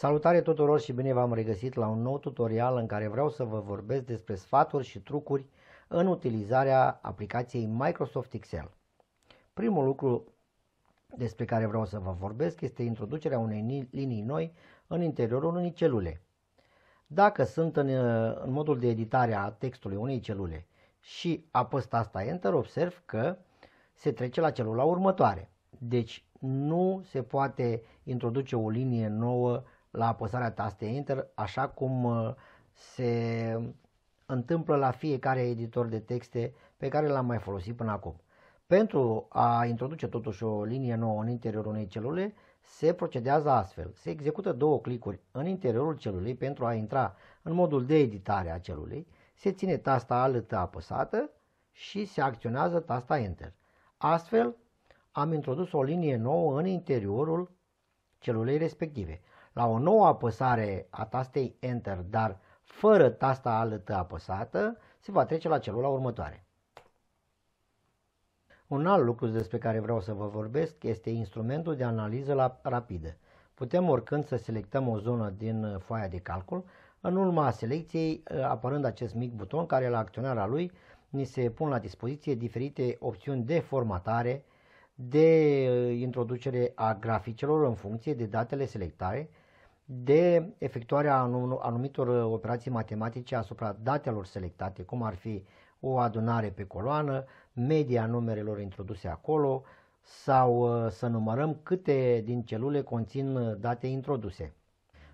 Salutare tuturor și bine v-am regăsit la un nou tutorial în care vreau să vă vorbesc despre sfaturi și trucuri în utilizarea aplicației Microsoft Excel. Primul lucru despre care vreau să vă vorbesc este introducerea unei linii noi în interiorul unei celule. Dacă sunt în, în modul de editare a textului unei celule și apăs asta Enter, observ că se trece la celula următoare. Deci nu se poate introduce o linie nouă la apăsarea tastei Enter, așa cum uh, se întâmplă la fiecare editor de texte pe care l-am mai folosit până acum. Pentru a introduce totuși o linie nouă în interiorul unei celule, se procedează astfel. Se execută două clicuri în interiorul celulei pentru a intra în modul de editare a celulei, se ține tasta alătă apăsată și se acționează tasta Enter. Astfel, am introdus o linie nouă în interiorul celulei respective la o nouă apăsare a tastei Enter, dar fără tasta altă apăsată, se va trece la celula următoare. Un alt lucru despre care vreau să vă vorbesc este instrumentul de analiză rapidă. Putem oricând să selectăm o zonă din foaia de calcul, în urma selecției apărând acest mic buton care la acționarea lui ni se pun la dispoziție diferite opțiuni de formatare, de uh, introducere a graficelor în funcție de datele selectare, de efectuarea anumitor uh, operații matematice asupra datelor selectate, cum ar fi o adunare pe coloană, media numerelor introduse acolo sau uh, să numărăm câte din celule conțin uh, date introduse.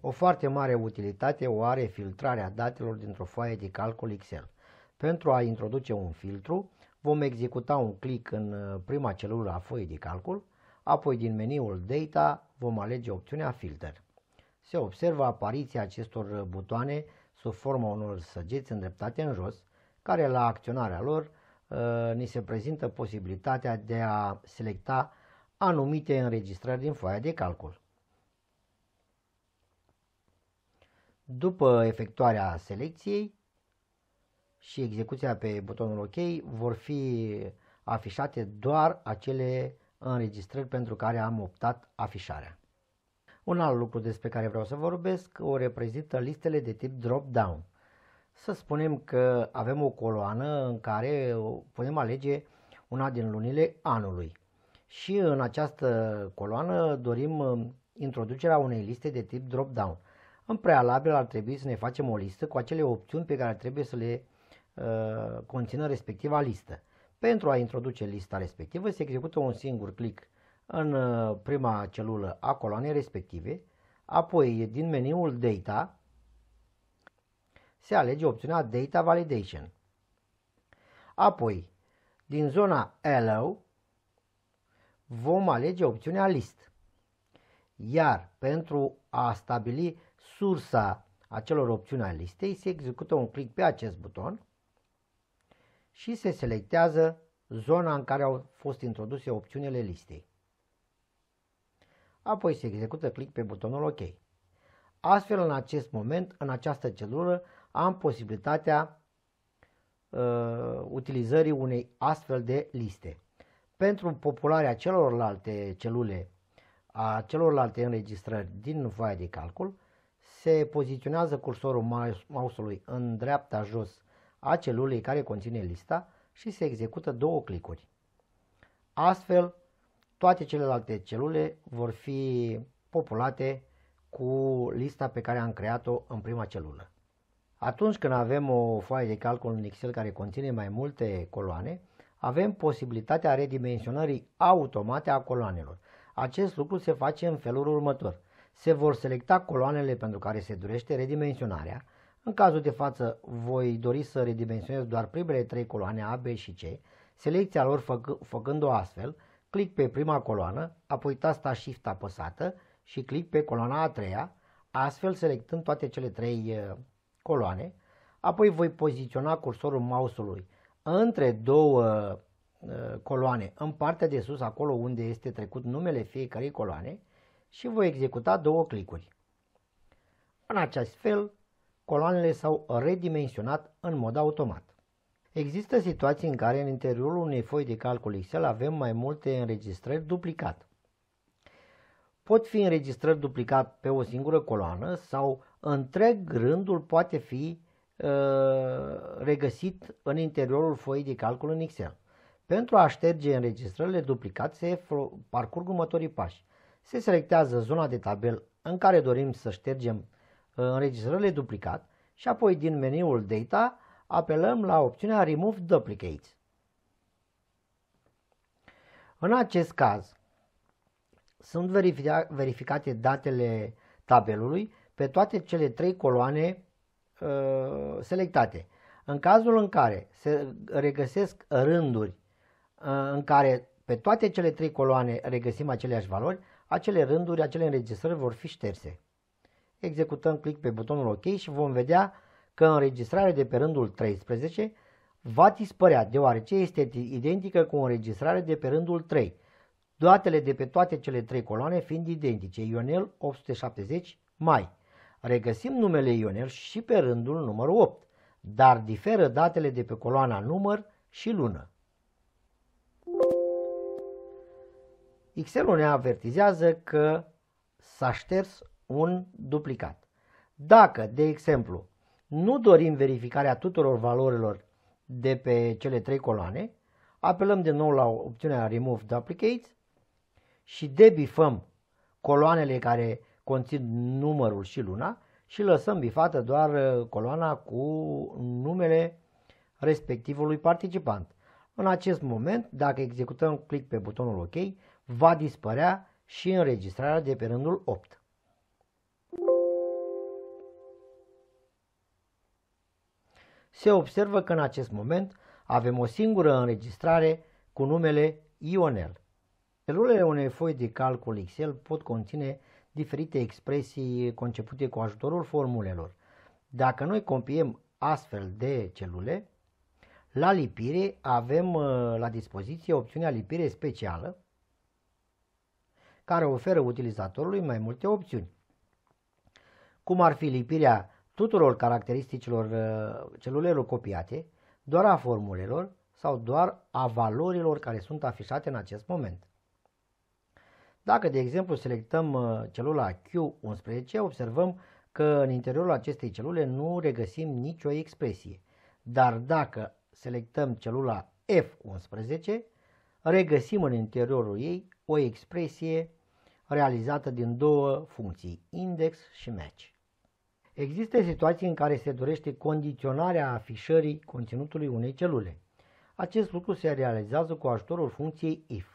O foarte mare utilitate o are filtrarea datelor dintr-o foaie de calcul Excel. Pentru a introduce un filtru, vom executa un click în prima celulă a foii de calcul, apoi din meniul Data vom alege opțiunea Filter se observă apariția acestor butoane sub forma unor săgeți îndreptate în jos, care la acționarea lor ă, ni se prezintă posibilitatea de a selecta anumite înregistrări din foaia de calcul. După efectuarea selecției și execuția pe butonul OK vor fi afișate doar acele înregistrări pentru care am optat afișarea. Un alt lucru despre care vreau să vorbesc o reprezintă listele de tip drop-down. Să spunem că avem o coloană în care putem alege una din lunile anului. Și în această coloană dorim um, introducerea unei liste de tip drop-down. În prealabil ar trebui să ne facem o listă cu acele opțiuni pe care trebuie să le uh, conțină respectiva listă. Pentru a introduce lista respectivă se execută un singur click în uh, prima celulă a coloanei respective, apoi din meniul Data se alege opțiunea Data Validation. Apoi, din zona Allow vom alege opțiunea List. Iar pentru a stabili sursa acelor opțiuni ale listei, se execută un click pe acest buton și se selectează zona în care au fost introduse opțiunile listei apoi se execută click pe butonul OK. Astfel, în acest moment, în această celulă, am posibilitatea uh, utilizării unei astfel de liste. Pentru popularea celorlalte celule, a celorlalte înregistrări din foaia de calcul, se poziționează cursorul mouse-ului în dreapta jos a celulei care conține lista și se execută două clicuri. Astfel, toate celelalte celule vor fi populate cu lista pe care am creat-o în prima celulă. Atunci când avem o foaie de calcul în Excel care conține mai multe coloane, avem posibilitatea redimensionării automate a coloanelor. Acest lucru se face în felul următor. Se vor selecta coloanele pentru care se dorește redimensionarea. În cazul de față, voi dori să redimensionez doar primele trei coloane A, B și C, selecția lor făc făcând-o astfel, clic pe prima coloană, apoi tasta Shift apăsată și clic pe coloana a treia, astfel selectând toate cele trei uh, coloane. Apoi voi poziționa cursorul mouse-ului între două uh, coloane, în partea de sus, acolo unde este trecut numele fiecarei coloane și voi executa două clicuri. În acest fel, coloanele s-au redimensionat în mod automat. Există situații în care în interiorul unei foi de calcul Excel avem mai multe înregistrări duplicat. Pot fi înregistrări duplicat pe o singură coloană sau întreg rândul poate fi uh, regăsit în interiorul foii de calcul în Excel. Pentru a șterge înregistrările duplicat se parcurg următorii pași. Se selectează zona de tabel în care dorim să ștergem ă, înregistrările duplicat și apoi din meniul Data apelăm la opțiunea Remove Duplicates. În acest caz, sunt verificate datele tabelului pe toate cele trei coloane uh, selectate. În cazul în care se regăsesc rânduri uh, în care pe toate cele trei coloane regăsim aceleași valori, acele rânduri, acele înregistrări vor fi șterse. Executăm click pe butonul OK și vom vedea că înregistrarea de pe rândul 13 va dispărea, deoarece este identică cu înregistrarea de pe rândul 3, datele de pe toate cele trei coloane fiind identice, Ionel 870 mai. Regăsim numele Ionel și pe rândul numărul 8, dar diferă datele de pe coloana număr și lună. Excelul ne avertizează că s-a șters un duplicat. Dacă, de exemplu, nu dorim verificarea tuturor valorilor de pe cele trei coloane, apelăm din nou la opțiunea Remove Duplicates și debifăm coloanele care conțin numărul și luna și lăsăm bifată doar uh, coloana cu numele respectivului participant. În acest moment, dacă executăm click pe butonul OK, va dispărea și înregistrarea de pe rândul 8. se observă că în acest moment avem o singură înregistrare cu numele Ionel. Celulele unei foi de calcul Excel pot conține diferite expresii concepute cu ajutorul formulelor. Dacă noi copiem astfel de celule, la lipire avem uh, la dispoziție opțiunea lipire specială, care oferă utilizatorului mai multe opțiuni, cum ar fi lipirea tuturor caracteristicilor uh, celulelor copiate, doar a formulelor sau doar a valorilor care sunt afișate în acest moment. Dacă, de exemplu, selectăm uh, celula Q11, observăm că în interiorul acestei celule nu regăsim nicio expresie. Dar dacă selectăm celula F11, regăsim în interiorul ei o expresie realizată din două funcții, index și match. Există situații în care se dorește condiționarea afișării conținutului unei celule. Acest lucru se realizează cu ajutorul funcției if.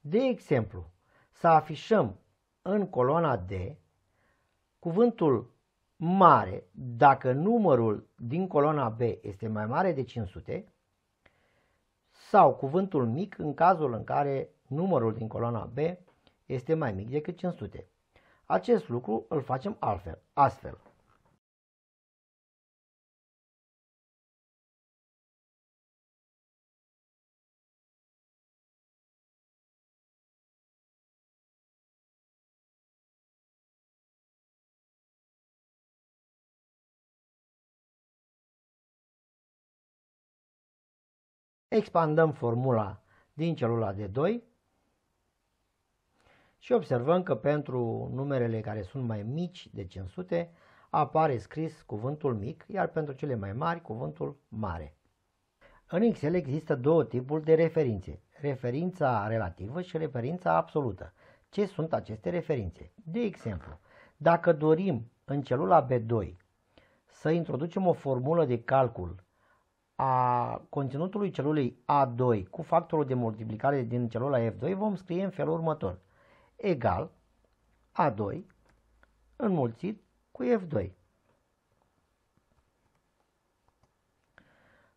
De exemplu, să afișăm în coloana D cuvântul mare dacă numărul din coloana B este mai mare de 500 sau cuvântul mic în cazul în care numărul din coloana B este mai mic decât 500. Acest lucru îl facem altfel, astfel. Expandăm formula din celula de 2 și observăm că pentru numerele care sunt mai mici de 500 apare scris cuvântul mic, iar pentru cele mai mari cuvântul mare. În Excel există două tipuri de referințe, referința relativă și referința absolută. Ce sunt aceste referințe? De exemplu, dacă dorim în celula B2 să introducem o formulă de calcul a conținutului celulei A2 cu factorul de multiplicare din celula F2 vom scrie în felul următor. Egal A2 înmulțit cu F2.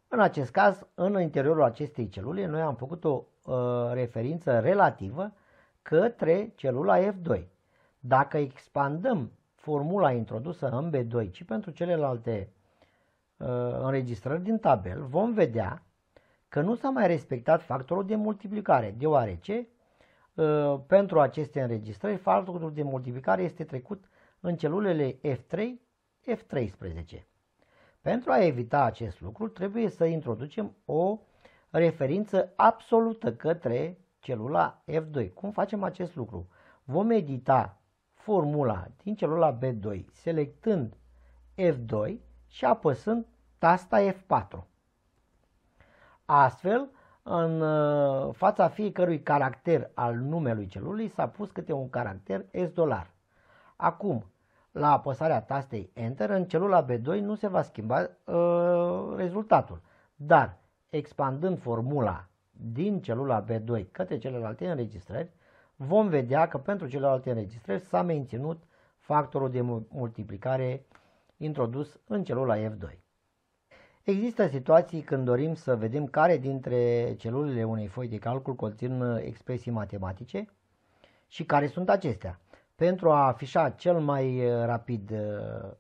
În acest caz, în interiorul acestei celule, noi am făcut o uh, referință relativă către celula F2. Dacă expandăm formula introdusă în B2 și pentru celelalte Uh, înregistrări din tabel, vom vedea că nu s-a mai respectat factorul de multiplicare, deoarece uh, pentru aceste înregistrări factorul de multiplicare este trecut în celulele F3, F13. Pentru a evita acest lucru, trebuie să introducem o referință absolută către celula F2. Cum facem acest lucru? Vom edita formula din celula B2 selectând F2 și apăsând tasta F4. Astfel, în uh, fața fiecărui caracter al numelui celulei s-a pus câte un caracter S dolar. Acum, la apăsarea tastei Enter, în celula B2 nu se va schimba uh, rezultatul, dar expandând formula din celula B2 către celelalte înregistrări, vom vedea că pentru celelalte înregistrări s-a menținut factorul de multiplicare introdus în celula F2. Există situații când dorim să vedem care dintre celulele unei foi de calcul conțin uh, expresii matematice și care sunt acestea. Pentru a afișa cel mai uh, rapid uh,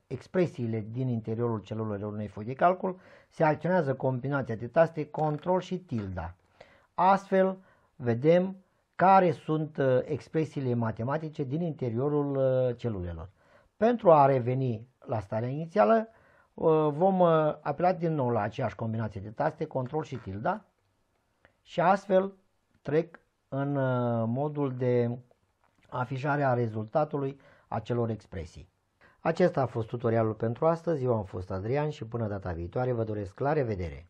expresiile din interiorul celulelor unei foi de calcul, se acționează combinația de taste Ctrl și tilda. Astfel, vedem care sunt expresiile matematice din interiorul celulelor. Pentru a reveni la starea inițială, uh, vom uh, apela din nou la aceeași combinație de taste, control și tilda și astfel trec în uh, modul de afișare a rezultatului acelor expresii. Acesta a fost tutorialul pentru astăzi, eu am fost Adrian și până data viitoare vă doresc la revedere!